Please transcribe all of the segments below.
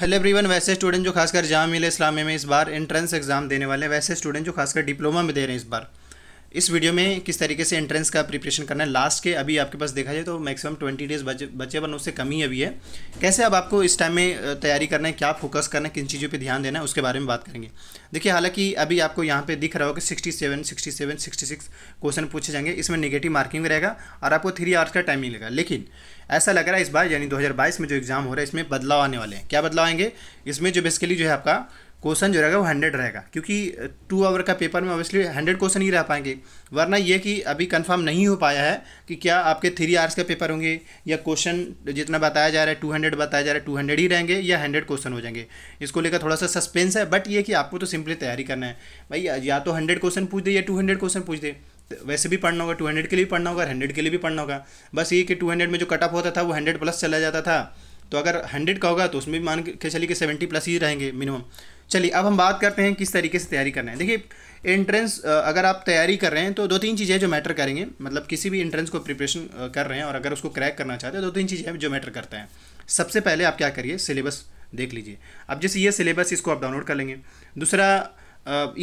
hello everyone वैसे student जो खासकर जाम मिले इस्लामी में इस बार एंट्रेंस एग्जाम देने वाले हैं वैसे स्टूडेंट जो खासकर डिप्लोमा में दे रहे हैं इस बार इस वीडियो में किस तरीके से एंट्रेंस का प्रिपरेशन करना है लास्ट के अभी आपके पास देखा जाए तो मैक्सिमम ट्वेंटी डेज बचे बन उससे कम ही अभी है कैसे अब आपको इस टाइम में तैयारी करना है क्या फोकस करना है किन चीज़ों पे ध्यान देना है उसके बारे में बात करेंगे देखिए हालांकि अभी आपको यहाँ पे दिख रहा होगा sixty seven sixty seven sixty six question पूछे जाएंगे इसमें निगेटिव मार्किंग रहेगा और आपको थ्री आवर्स का टाइम मिलेगा लेकिन ऐसा लग रहा है इस बार यानी दो में जो एग्ज़ाम हो रहा है इसमें बदलाव आने वाले हैं क्या बदलाव आएंगे इसमें जो बेसिकली जो है आपका क्वेश्चन जो रहेगा वो हंड्रेड रहेगा क्योंकि टू आवर का पेपर में ऑब्वियसली हंड्रेड क्वेश्चन ही रह पाएंगे वरना ये कि अभी कंफर्म नहीं हो पाया है कि क्या आपके थ्री आवर्स के पेपर होंगे या क्वेश्चन जितना बताया जा रहा है टू हंड्रेड बताया जा रहा है टू हंड्रेड ही रहेंगे या हंड्रेड क्वेश्चन हो जाएंगे इसको लेकर थोड़ा सा सस्पेंस है बट ये कि आपको तो सिंपली तैयारी करना है भाई या तो हंड्रेड क्वेश्चन पूछ दे या टू हंड्रेड क्वेश्चन पूछ दे तो वैसे भी पढ़ना होगा टू हंड्रेड के लिए पढ़ना होगा हंड्रेड के लिए भी पढ़ना होगा बस ये कि टू हंड्रेड में जो कट ऑफ होता था वो हंड्रेड प्लस चला जाता था तो अगर हंड्रेड का होगा तो उसमें भी मान के चलिए कि सेवेंटी प्लस ही रहेंगे मिनिमम चलिए अब हम बात करते हैं किस तरीके से तैयारी करना है देखिए एंट्रेंस अगर आप तैयारी कर रहे हैं तो दो तीन चीज़ें जो मैटर करेंगे मतलब किसी भी एंट्रेंस को प्रिपरेशन कर रहे हैं और अगर उसको क्रैक करना चाहते हैं तो दो तीन चीज़ें जो मैटर करते हैं सबसे पहले आप क्या करिए सिलेबस देख लीजिए अब जैसे ये सिलेबस इसको आप डाउनलोड कर लेंगे दूसरा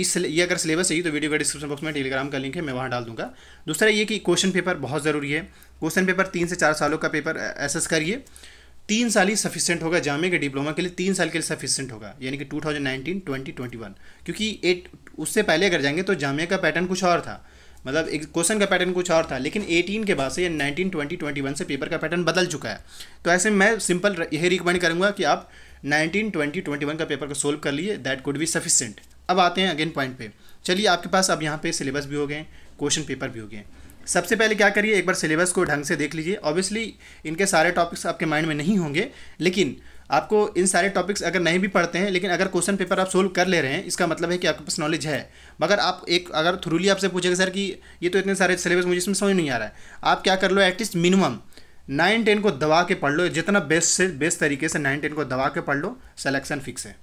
इस ये अगर सिलेबस चाहिए तो वीडियो का डिस्क्रिप्शन बॉक्स में टेलीग्राम का लिंक है मैं वहाँ डाल दूंगा दूसरा ये कि क्वेश्चन पेपर बहुत ज़रूरी है क्वेश्चन पेपर तीन से चार सालों का पेपर एसेस करिए तीन साल ही सफिशेंट होगा जामे के डिप्लोमा के लिए तीन साल के लिए सफिशेंट होगा यानी कि 2019 2021 क्योंकि एट उससे पहले अगर जाएंगे तो जामे का पैटर्न कुछ और था मतलब एक क्वेश्चन का पैटर्न कुछ और था लेकिन 18 के बाद से या 19 20 21 से पेपर का पैटर्न बदल चुका है तो ऐसे मैं सिंपल यही रिकमेंड करूँगा कि आप नाइनटीन ट्वेंटी ट्वेंटी का पेपर को सोल्व कर लिए दैट कुड बी सफिशेंट अब आते हैं अगेन पॉइंट पे चलिए आपके पास अब यहाँ पे सिलेबस भी हो गए क्वेश्चन पेपर भी हो गए सबसे पहले क्या करिए एक बार सिलेबस को ढंग से देख लीजिए ऑब्वियसली इनके सारे टॉपिक्स आपके माइंड में नहीं होंगे लेकिन आपको इन सारे टॉपिक्स अगर नहीं भी पढ़ते हैं लेकिन अगर क्वेश्चन पेपर आप सोल्व कर ले रहे हैं इसका मतलब है कि आपके पास नॉलेज है मगर आप एक अगर थ्रूली आपसे पूछेगा सर कि ये तो इतने सारे सिलेबस मुझे इसमें समझ नहीं आ रहा है आप क्या कर लो एटलीस्ट मिनिमम नाइन टेन को दबा के पढ़ लो जितना बेस्ट से बेस्ट तरीके से नाइन टेन को दबा के पढ़ लो सेलेक्शन फिक्स है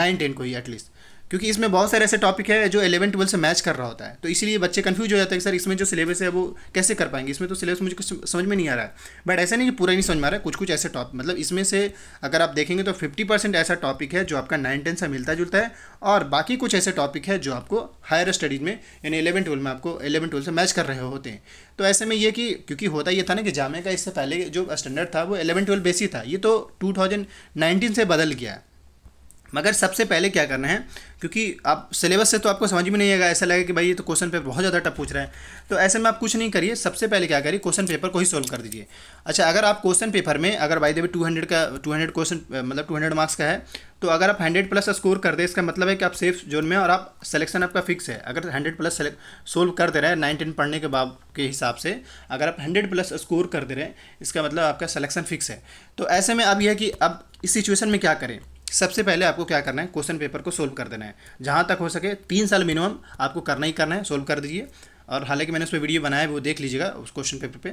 नाइन टेन को ही एटलीस्ट क्योंकि इसमें बहुत सारे ऐसे टॉपिक है जो एलेवन ट्वेल्व से मैच कर रहा होता है तो इसीलिए बच्चे कन्फ्यूज हो जाते हैं सर इसमें जो सिलेबस है वो कैसे कर पाएंगे इसमें तो सिलेबस मुझे कुछ समझ में नहीं आ रहा है बट ऐसा नहीं कि पूरा नहीं समझ में आ रहा है कुछ कुछ ऐसे टॉप मतलब इसमें से अगर आप देखेंगे तो फिफ्टी परसेंट ऐसा टॉपिक है जो आपका नाइन टेन से मिलता जुलता है और बाकी कुछ ऐसे टॉपिक है जो आपको हायर स्टडीज़ में यानी एलेवन ट्वेल्व में आपको एलेवन ट्वेल्व से मैच कर रहे होते हैं तो ऐसे में ये कि क्योंकि होता ये था ना कि जामे का इससे पहले जो स्टैंडर्ड था वो एलेवन ट्वेल्व बेसी था ये तो टू से बदल गया है मगर सबसे पहले क्या करना है क्योंकि आप सिलेबस से तो आपको समझ में नहीं आएगा ऐसा लगेगा कि भाई ये तो क्वेश्चन पेपर बहुत ज़्यादा टफ पूछ रहा है तो ऐसे में आप कुछ नहीं करिए सबसे पहले क्या करिए क्वेश्चन पेपर को ही सोल्व कर दीजिए अच्छा अगर आप क्वेश्चन पेपर में अगर बाई देवी टू हंड्रेड का टू हंड्रेड क्वेश्चन मतलब टू हंड्रेड मार्क्स का है तो अगर आप हंड्रेड प्लस स्कोर कर दे इसका मतलब है कि आप सेफ जोन में और आप सिलेक्शन आपका फिक्स है अगर हंड्रेड प्लस सोल्व कर दे रहे हैं नाइन पढ़ने के बाद के हिसाब से अगर आप हंड्रेड प्लस स्कोर कर दे रहे हैं इसका मतलब आपका सलेक्शन फिक्स है तो ऐसे में अब यह कि अब इस सिचुएशन में क्या करें सबसे पहले आपको क्या करना है क्वेश्चन पेपर को सोल्व कर देना है जहाँ तक हो सके तीन साल मिनिमम आपको करना ही करना है सोल्व कर दीजिए और हालांकि मैंने उस पर वीडियो बनाया है वो देख लीजिएगा उस क्वेश्चन पेपर पे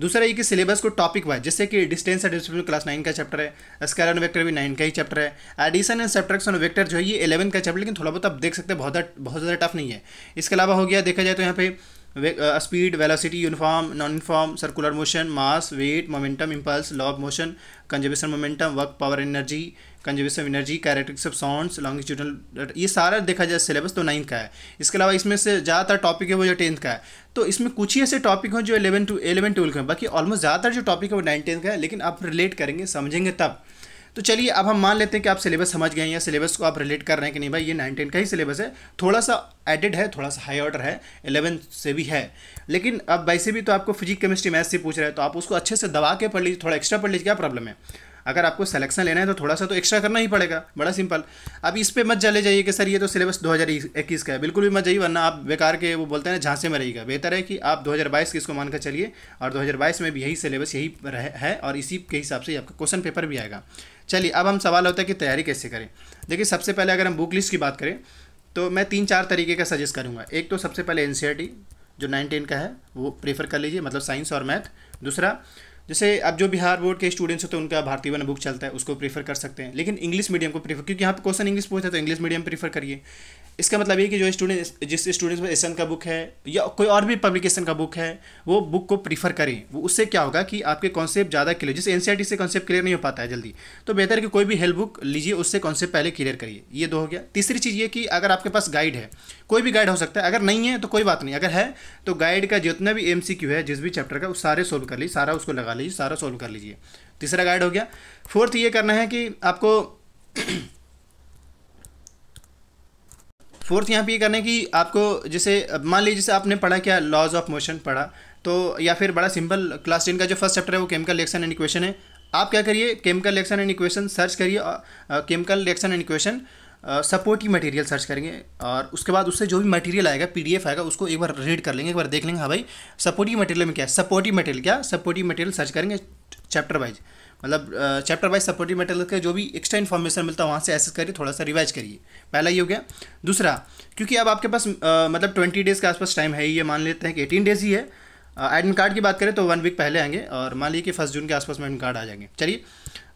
दूसरा ये कि सिलेबस को टॉपिक वाइज जैसे कि distance and distance class nine का चैप्टर है स्कैर एंड वेक्टर भी नाइन का ही चैप्टर है एडिशन एंड सब्ट्रैक्शन वेक्टर जो है ये इलेवन का चैप्टर लेकिन थोड़ा बहुत आप देख सकते हैं बहुत बहुत ज़्यादा टफ नहीं है इसके अलावा हो गया देखा जाए तो यहाँ पे speed velocity uniform non uniform circular motion mass weight momentum impulse law of motion conservation momentum work power energy conservation energy characteristics of sounds longitudinal ये सारा देखा जाए सिलेबस तो नाइन्थ का है इसके अलावा इसमें से ज़्यादातर टॉपिक है वो जो टेंथ का है तो इसमें कुछ ही ऐसे टॉपिक हैं जो इलेवन टू एलेवन ट्वेल्व के बाकी ऑलमोस्ट ज़्यादातर जो टॉपिक है वो नाइन टेंथ का है लेकिन आप रिलेट करेंगे समझेंगे तब तो चलिए अब हम मान लेते हैं कि आप सिलेबस समझ गए हैं या सिलेबस को आप रिलेट कर रहे हैं कि नहीं भाई ये नाइन टेन का ही सिलेबस है थोड़ा सा एडिड है थोड़ा सा हाई ऑर्डर है एलेवन से भी है लेकिन अब वैसे भी तो आपको फिजिक केमिस्ट्री मैथ से पूछ रहे हैं तो आप उसको अच्छे से दबा के पढ़ लीजिए थोड़ा एक्स्ट्रा पढ़ लीजिए क्या प्रॉब्लम है अगर आपको सिलेक्शन लेना है तो थोड़ा सा तो एक्स्ट्रा करना ही पड़ेगा बड़ा सिंपल अब इस पर मत जले जाइए कि सर ये तो सिलेबस 2021 का है बिल्कुल भी मत जाइए वरना आप बेकार के वो बोलते हैं झांसे में रहिएगा बेहतर है कि आप 2022 के इसको मानकर चलिए और 2022 में भी यही सिलेबस यही है और इसी के हिसाब से आपका क्वेश्चन पेपर भी आएगा चलिए अब हम सवाल होता है कि तैयारी कैसे करें देखिए सबसे पहले अगर हम बुक लिस्ट की बात करें तो मैं तीन चार तरीके का सजेस्ट करूँगा एक तो सबसे पहले एन e जो नाइन टेन का है वो प्रेफर कर लीजिए मतलब साइंस और मैथ दूसरा जैसे अब जो बिहार बोर्ड के स्टूडेंट्स होते हैं उनका भारतीय वन बुक चलता है उसको प्रीफर कर सकते हैं लेकिन इंग्लिश मीडियम को प्रीफर क्योंकि यहाँ पर क्वेश्चन इंग्लिश पूछता है तो इंग्लिश मीडियम प्रीफर करिए इसका मतलब ये कि जो स्टूडेंट जिस स्टूडेंट्स में एस का बुक है या कोई और भी पब्लिकेशन का बुक है वो बुक को प्रीफर करें वो उससे क्या होगा कि आपके कॉन्सेप्ट ज़्यादा क्लियर जैसे एन e से कॉन्सेप्ट क्लियर नहीं हो पाता है जल्दी तो बेहतर कि कोई भी हेल्प बुक लीजिए उससे कॉन्सेप्ट पहले क्लियर करिए ये दो हो गया तीसरी चीज़ ये कि अगर आपके पास गाइड है कोई भी गाइड हो सकता है अगर नहीं है तो कोई बात नहीं अगर है तो गाइड का जितना भी एम है जिस भी चैप्टर का उस सारे सोल्व कर लीजिए सारा उसको लगा लीजिए सारा सोल्व कर लीजिए तीसरा गाइड हो गया फोर्थ ये करना है कि आपको फोर्थ यहाँ पे ये करना है कि आपको जैसे मान लीजिए जैसे आपने पढ़ा क्या लॉज ऑफ मोशन पढ़ा तो या फिर बड़ा सिंपल क्लास टेन का जो फर्स्ट चैप्टर है वो केमिकल रिएक्शन एंड इक्वेशन है आप क्या करिए chemical reaction and equation search करिए chemical reaction and equation supportive material search करेंगे और उसके बाद उससे जो भी मटेरियल आएगा पीडीएफ आएगा उसको एक बार रीड कर लेंगे एक बार देख लेंगे हाँ भाई सपोर्टिव मटेरियल में क्या है सपोर्टिव मटेरियल क्या सपोर्टिव मटेरियल सर्च करेंगे चैप्टर वाइज मतलब चैप्टर वाइज सपोर्टिव मटेरियल का जो भी एक्स्ट्रा इन्फॉर्मेशन मिलता है वहाँ से एसेस करिए थोड़ा सा रिवाइज करिए पहला ये हो गया दूसरा क्योंकि अब आपके पास मतलब ट्वेंटी डेज़ के आसपास टाइम है ये मान लेते हैं कि एटीन डेज़ ही है एडमिट कार्ड की बात करें तो वन वीक पहले आएंगे और मान लीजिए कि फर्स्ट जून के आसपास में एडमिट कार्ड आ जाएंगे चलिए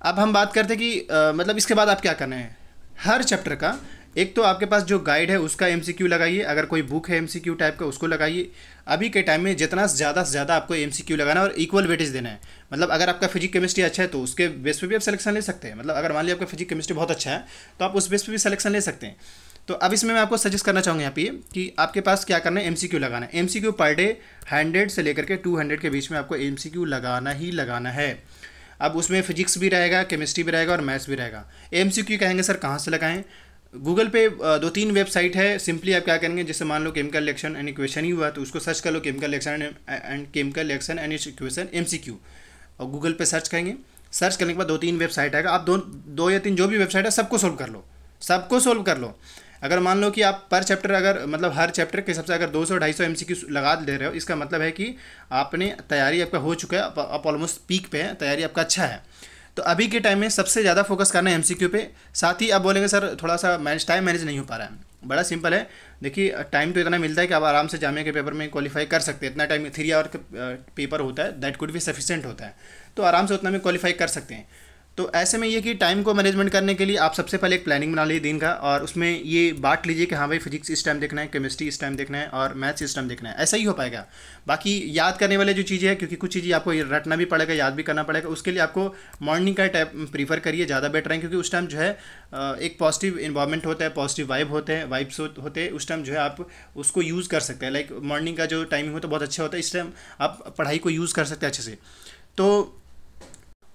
अब हम बात करते हैं कि आ, मतलब इसके बाद आप क्या करना है हर चैप्टर का एक तो आपके पास जो गाइड है उसका एम लगाइए अगर कोई बुक है एम टाइप का उसको लगाइए अभी के टाइम में जितना ज़्यादा से ज़्यादा आपको एम लगाना और इक्वल वेटेज देना है मतलब अगर आपका फिजिक केमिस्ट्री अच्छा है तो उसके बेस पे भी आप सिलेक्शन ले सकते हैं मतलब अगर मान लीजिए आपका फिजिक केमिस्ट्री बहुत अच्छा है तो आप उस बेस पर भी सिलेक्शन ले सकते हैं तो अब इसमें मैं आपको सजेस्ट करना चाहूँगा यहाँ पे कि आपके पास क्या करना है एम लगाना है एम पर डे हंड्रेड से लेकर के टू के बीच में आपको एम लगाना ही लगाना है अब उसमें फिजिक्स भी रहेगा केमिस्ट्री भी रहेगा और मैथ्स भी रहेगा एम सी क्यू कहेंगे सर कहाँ से लगाएं गूगल पे दो तीन वेबसाइट है सिंपली आप क्या करेंगे जैसे मान लो केमिकल रिएक्शन एंड इक्वेशन ही हुआ तो उसको सर्च कर लो chemical reaction and chemical reaction and equation M C Q और गूगल पे सर्च करेंगे सर्च करने के बाद दो तीन वेबसाइट आएगा आप दो दो या तीन जो भी वेबसाइट है सबको सोल्व कर लो सबको सोल्व कर लो अगर मान लो कि आप पर चैप्टर अगर मतलब हर चैप्टर के हिसाब से अगर 200 250 एमसीक्यू लगा दे रहे हो इसका मतलब है कि आपने तैयारी आपका हो चुका है आप, आप ऑलमोस्ट पीक पे हैं तैयारी आपका अच्छा है तो अभी के टाइम में सबसे ज़्यादा फोकस करना है एमसीक्यू पे साथ ही आप बोलेंगे सर थोड़ा सा मैनेज टाइम मैनेज नहीं हो पा रहा है बड़ा सिंपल है देखिए टाइम तो इतना मिलता है कि आप आराम से जामे के पेपर में क्वालिफाई कर सकते हैं इतना टाइम थ्री आवर का पेपर होता है दैट कुड भी सफिशेंट होता है तो आराम से उतना में क्वालिफाई कर सकते हैं तो ऐसे में ये कि टाइम को मैनेजमेंट करने के लिए आप सबसे पहले एक प्लानिंग बना लीजिए दिन का और उसमें ये बांट लीजिए कि हाँ भाई फिजिक्स इस टाइम देखना है केमिस्ट्री इस टाइम देखना है और मैथ्स इस टाइम देखना है ऐसा ही हो पाएगा बाकी याद करने वाले जो चीज़ें हैं क्योंकि कुछ चीज़ें आपको रटना भी पड़ेगा याद भी करना पड़ेगा उसके लिए आपको मॉर्निंग का टाइप प्रीफर करिए ज़्यादा बेटर है क्योंकि उस टाइम जो है एक पॉजिटिव इन्वायरमेंट होता है पॉजिटिव वाइब होते हैं वाइब्स होते हैं उस टाइम जो है आप उसको यूज़ कर सकते हैं लाइक मॉर्निंग का जो टाइमिंग होता है बहुत अच्छा होता है इस टाइम आप पढ़ाई को यूज़ कर सकते हैं अच्छे से तो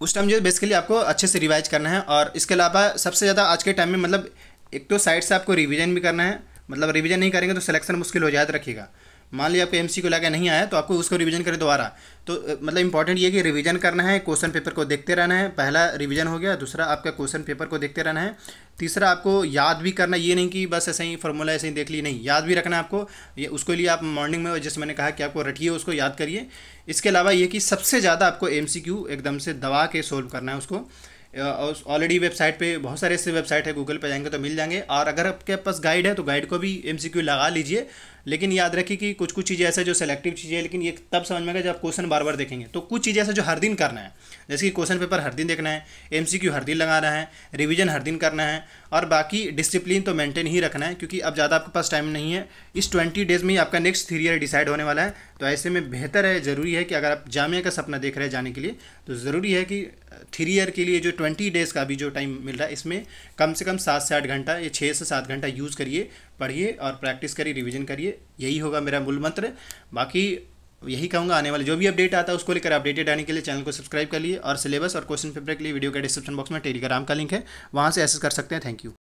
उस टाइम जो है बेसिकली आपको अच्छे से रिवाइज करना है और इसके अलावा सबसे ज़्यादा आज के टाइम में मतलब एक तो साइड से आपको रिविजन भी करना है मतलब रिविजन नहीं करेंगे तो सिलेक्शन मुश्किल हो जाए तो रखिएगा मान लिया आपको एम सी लगा नहीं आया तो आपको उसको रिवीजन करें दोबारा तो मतलब इंपॉर्टेंट ये कि रिवीजन करना है क्वेश्चन पेपर को देखते रहना है पहला रिवीजन हो गया दूसरा आपका क्वेश्चन पेपर को देखते रहना है तीसरा आपको याद भी करना ये नहीं कि बस ऐसे ही फॉर्मूला ऐसे ही देख ली नहीं याद भी रखना आपको ये उसके लिए आप मॉर्निंग में जैसे मैंने कहा कि आपको रटिए उसको याद करिए इसके अलावा ये कि सबसे ज़्यादा आपको एम एकदम से दबा के सोल्व करना है उसको और ऑलरेडी वेबसाइट पे बहुत सारे ऐसे वेबसाइट है गूगल पे जाएंगे तो मिल जाएंगे और अगर आपके पास गाइड है तो गाइड को भी एम लगा लीजिए लेकिन याद रखिए कि कुछ कुछ चीज़ें ऐसे जो सेलेक्टिव चीज़ें लेकिन ये तब समझ में आएगा जब आप क्वेश्चन बार बार देखेंगे तो कुछ चीज़ें ऐसा जो हर दिन करना है जैसे कि क्वेश्चन पेपर हर दिन देखना है एम हर दिन लगाना है रिविजन हर दिन करना है और बाकी डिसिप्लिन तो मेनटेन ही रखना है क्योंकि अब ज़्यादा आपके पास टाइम नहीं है इस ट्वेंटी डेज़ में ही आपका नेक्स्ट थ्री ईयर डिसाइड होने वाला है तो ऐसे में बेहतर है ज़रूरी है कि अगर आप जामिया का सपना देख रहे हैं जाने के लिए तो ज़रूरी है कि थ्री ईयर के लिए जो ट्वेंटी डेज़ का अभी जो टाइम मिल रहा है इसमें कम से कम सात से आठ घंटा या छः से सात घंटा यूज़ करिए पढ़िए और प्रैक्टिस करिए रिविजन करिए यही होगा मेरा मूल मंत्र बाकी यही कहूँगा आने वाले जो भी अपडेट आता है उसको लेकर अपडेटेड आने के लिए चैनल को सब्सक्राइब कर लिए और सिलेबस और क्वेश्चन पेपर के लिए वीडियो के डिस्क्रिप्शन बॉक्स में टेलीग्राम का लिंक है वहाँ से एक्सेस कर सकते हैं थैंक यू